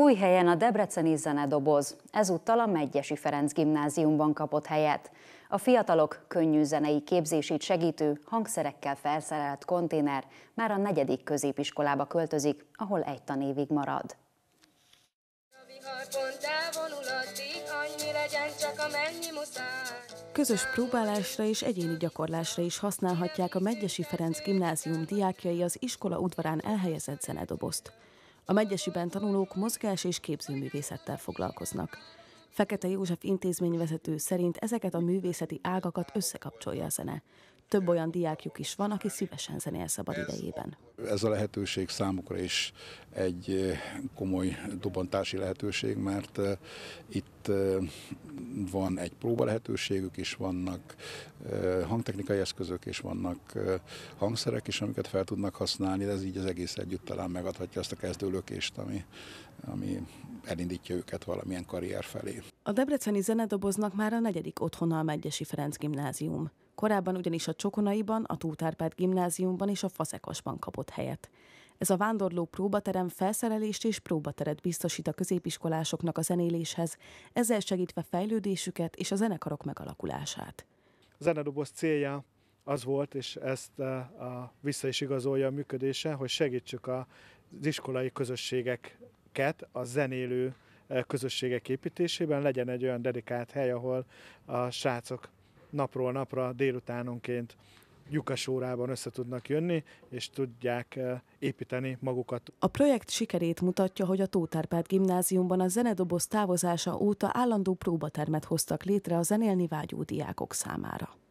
Új helyen a Debreceni zenedoboz, ezúttal a Megyesi Ferenc gimnáziumban kapott helyet. A fiatalok könnyű zenei képzését segítő, hangszerekkel felszerelt konténer már a negyedik középiskolába költözik, ahol egy tanévig marad. Közös próbálásra és egyéni gyakorlásra is használhatják a Megyesi Ferenc gimnázium diákjai az iskola udvarán elhelyezett zenedobozt. A megyesiben tanulók mozgás és képzőművészettel foglalkoznak. Fekete József intézményvezető szerint ezeket a művészeti ágakat összekapcsolja a zene. Több olyan diákjuk is van, aki szívesen zenél szabad idejében. Ez a lehetőség számukra is egy eh, komoly dobantási lehetőség, mert eh, itt eh, van egy próba lehetőségük is, vannak hangtechnikai eszközök és vannak hangszerek is, amiket fel tudnak használni, de ez így az egész együtt talán megadhatja azt a kezdőlökést, ami, ami elindítja őket valamilyen karrier felé. A Debreceni zenedoboznak már a negyedik otthona a Megyesi Ferenc Gimnázium. Korábban ugyanis a Csokonaiban, a Tútárpád gimnáziumban és a Faszekasban kapott helyet. Ez a vándorló próbaterem felszerelést és próbateret biztosít a középiskolásoknak a zenéléshez, ezzel segítve fejlődésüket és a zenekarok megalakulását. A zenedoboz célja az volt, és ezt a, eh, a, vissza is igazolja a működése, hogy segítsük a, az iskolai közösségeket a zenélő eh, közösségek építésében legyen egy olyan dedikált hely, ahol a srácok napról napra délutánonként lyukas órában össze tudnak jönni, és tudják eh, építeni magukat. A projekt sikerét mutatja, hogy a Tótárpát gimnáziumban a zenedoboz távozása óta állandó próbatermet hoztak létre a zenélni vágyó diákok számára.